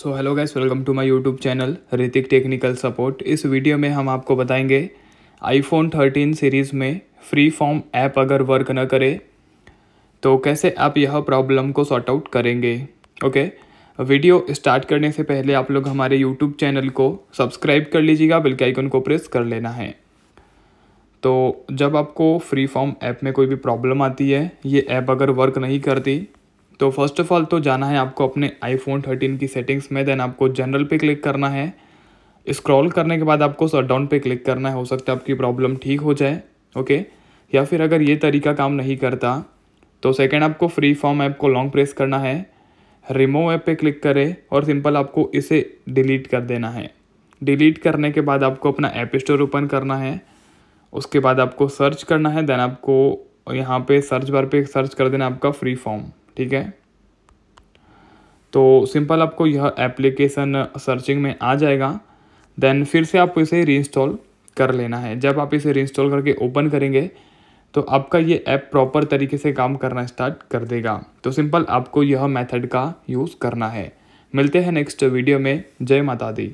so hello guys welcome to my YouTube channel Hrithik technical support इस video में हम आपको बताएंगे आईफोन 13 सीरीज़ में फ्री फॉर्म ऐप अगर वर्क न करे तो कैसे आप यह प्रॉब्लम को सॉर्ट आउट करेंगे ओके वीडियो स्टार्ट करने से पहले आप लोग हमारे यूट्यूब चैनल को सब्सक्राइब कर लीजिएगा बिल्कुल आइकन को प्रेस कर लेना है तो जब आपको फ्री फॉर्म ऐप में कोई भी प्रॉब्लम आती है ये ऐप अगर वर्क नहीं करती तो फर्स्ट ऑफ ऑल तो जाना है आपको अपने आईफोन थर्टीन की सेटिंग्स में देन आपको जनरल पे क्लिक करना है स्क्रॉल करने के बाद आपको शट डाउन पे क्लिक करना है हो सकता है आपकी प्रॉब्लम ठीक हो जाए ओके या फिर अगर ये तरीका काम नहीं करता तो सेकेंड आपको फ्री फॉर्म ऐप को लॉन्ग प्रेस करना है रिमूव ऐप पे क्लिक करें और सिंपल आपको इसे डिलीट कर देना है डिलीट करने के बाद आपको अपना ऐप स्टोर ओपन करना है उसके बाद आपको सर्च करना है देन आपको यहाँ पे सर्च बार पे सर्च कर देना आपका फ्री फॉर्म ठीक है तो सिंपल आपको यह एप्लीकेशन सर्चिंग में आ जाएगा देन फिर से आपको इसे रीइंस्टॉल कर लेना है जब आप इसे रीइंस्टॉल करके ओपन करेंगे तो आपका ये ऐप प्रॉपर तरीके से काम करना स्टार्ट कर देगा तो सिंपल आपको यह मेथड का यूज़ करना है मिलते हैं नेक्स्ट वीडियो में जय माता दी